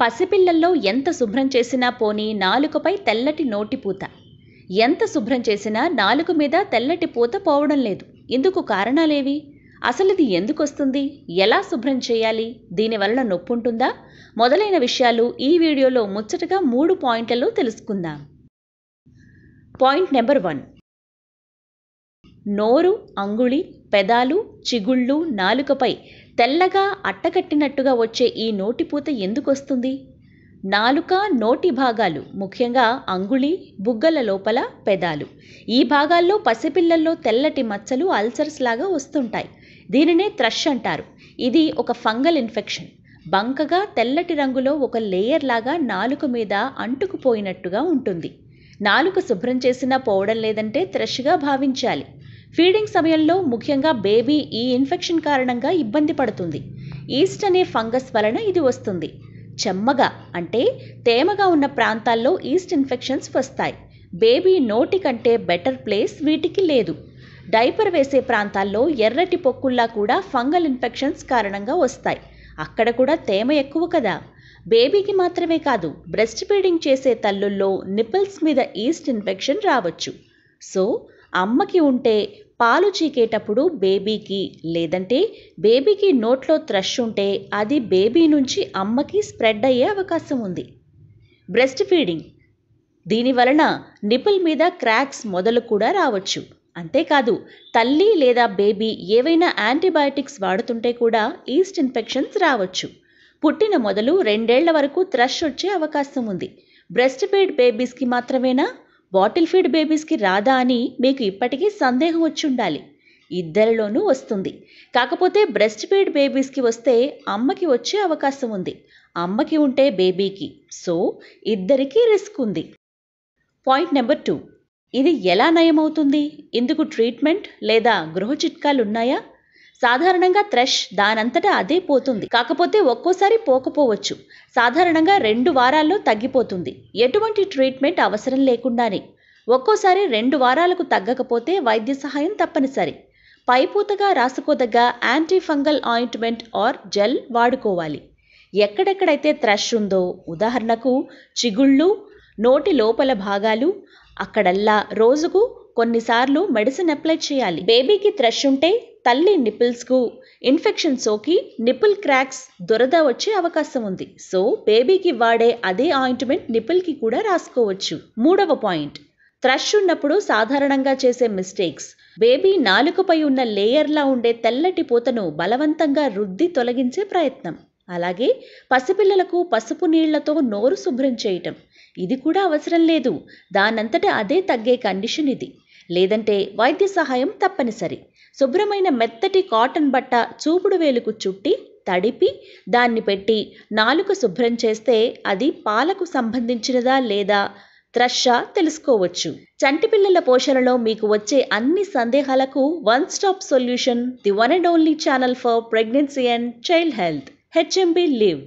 పసిపిల్లల్లో ఎంత శుభ్రం చేసినా పోని నాలుకపై తెల్లటి నోటి పూత ఎంత శుభ్రం చేసినా నాలుక మీద తెల్లటి పూత పోవడం లేదు ఇందుకు కారణాలేవి అసలు ఇది ఎందుకు వస్తుంది ఎలా శుభ్రం చేయాలి దీనివల్ల నొప్పి ఉంటుందా మొదలైన విషయాలు ఈ వీడియోలో ముచ్చటగా మూడు పాయింట్లలో తెలుసుకుందాం పాయింట్ నెంబర్ వన్ నోరు అంగుళి పెదాలు చిగుళ్ళు నాలుకపై తెల్లగా అట్టకట్టినట్టుగా వచ్చే ఈ నోటిపూత ఎందుకొస్తుంది నాలుక నోటి భాగాలు ముఖ్యంగా అంగుళి బుగ్గల లోపల పెదాలు ఈ భాగాల్లో పసిపిల్లల్లో తెల్లటి మచ్చలు అల్సర్స్ లాగా వస్తుంటాయి దీనినే త్రష్ అంటారు ఇది ఒక ఫంగల్ ఇన్ఫెక్షన్ బంకగా తెల్లటి రంగులో ఒక లేయర్ లాగా నాలుక మీద అంటుకుపోయినట్టుగా ఉంటుంది నాలుక శుభ్రం చేసినా పోవడం లేదంటే త్రష్గా భావించాలి ఫీడింగ్ సమయంలో ముఖ్యంగా బేబీ ఈ ఇన్ఫెక్షన్ కారణంగా ఇబ్బంది పడుతుంది ఈస్ట్ అనే ఫంగస్ వలన ఇది వస్తుంది చెమ్మగా అంటే తేమగా ఉన్న ప్రాంతాల్లో ఈస్ట్ ఇన్ఫెక్షన్స్ వస్తాయి బేబీ నోటి కంటే బెటర్ ప్లేస్ వీటికి లేదు డైపర్ వేసే ప్రాంతాల్లో ఎర్రటి పొక్కుల్లా కూడా ఫంగల్ ఇన్ఫెక్షన్స్ కారణంగా వస్తాయి అక్కడ కూడా తేమ ఎక్కువ కదా బేబీకి మాత్రమే కాదు బ్రెస్ట్ ఫీడింగ్ చేసే తల్లుల్లో నిపిల్స్ మీద ఈస్ట్ ఇన్ఫెక్షన్ రావచ్చు సో అమ్మకి ఉంటే పాలు చీకేటప్పుడు బేబీకి లేదంటే బేబీకి నోట్లో త్రష్ ఉంటే అది బేబీ నుంచి అమ్మకి స్ప్రెడ్ అయ్యే అవకాశం ఉంది బ్రెస్ట్ ఫీడింగ్ దీని వలన నిపుల్ మీద క్రాక్స్ మొదలు కూడా రావచ్చు అంతేకాదు తల్లి లేదా బేబీ ఏవైనా యాంటీబయాటిక్స్ వాడుతుంటే కూడా ఈస్ట్ ఇన్ఫెక్షన్స్ రావచ్చు పుట్టిన మొదలు రెండేళ్ల వరకు త్రష్ వచ్చే అవకాశం ఉంది బ్రెస్ట్ ఫీడ్ బేబీస్కి మాత్రమేనా బాటిల్ ఫీడ్ బేబీస్కి రాదా అని మీకు ఇప్పటికీ సందేహం వచ్చుండాలి ఇద్దరిలోనూ వస్తుంది కాకపోతే బ్రెస్ట్ ఫీడ్ బేబీస్కి వస్తే అమ్మకి వచ్చే అవకాశం ఉంది అమ్మకి ఉంటే బేబీకి సో ఇద్దరికీ రిస్క్ ఉంది పాయింట్ నెంబర్ టూ ఇది ఎలా నయమవుతుంది ఇందుకు ట్రీట్మెంట్ లేదా గృహ చిట్కాలు ఉన్నాయా సాధారణంగా త్రష్ దానంతటా అదే పోతుంది కాకపోతే ఒక్కోసారి పోకపోవచ్చు సాధారణంగా రెండు వారాల్లో తగ్గిపోతుంది ఎటువంటి ట్రీట్మెంట్ అవసరం లేకుండానే ఒక్కోసారి రెండు వారాలకు తగ్గకపోతే వైద్య సహాయం తప్పనిసరి పైపూతగా రాసుకోదగ్గ anti fungal ointment or gel వాడుకోవాలి ఎక్కడెక్కడైతే త్రష్ ఉందో ఉదాహరణకు చిగుళ్ళు నోటి లోపల భాగాలు అక్కడల్లా రోజుకు కొన్నిసార్లు మెడిసిన్ అప్లై చేయాలి బేబీకి త్రష్ ఉంటే తల్లి నిపుల్స్కు ఇన్ఫెక్షన్ సోకి నిపుల్ క్రాక్స్ దొరద వచ్చే అవకాశం ఉంది సో బేబీకి వాడే అదే ఆయింట్మెంట్ నిపుల్కి కూడా రాసుకోవచ్చు మూడవ పాయింట్ థ్రష్ ఉన్నప్పుడు సాధారణంగా చేసే మిస్టేక్స్ బేబీ నాలుకపై ఉన్న లేయర్లా ఉండే తెల్లటి పూతను బలవంతంగా రుద్ది తొలగించే ప్రయత్నం అలాగే పసిపిల్లలకు పసుపు నీళ్లతో నోరు శుభ్రం చేయటం ఇది కూడా అవసరం లేదు దానంతట అదే తగ్గే కండిషన్ ఇది లేదంటే వైద్య సహాయం తప్పనిసరి శుభ్రమైన మెత్తటి కాటన్ బట్ట చూపుడు వేలుకు చుట్టి తడిపి దాన్ని పెట్టి నాలుక శుభ్రం చేస్తే అది పాలకు సంబంధించినదా లేదా త్రష తెలుసుకోవచ్చు చంటి పిల్లల పోషణలో మీకు వచ్చే అన్ని సందేహాలకు one stop solution the one and only channel for pregnancy and child health HMB live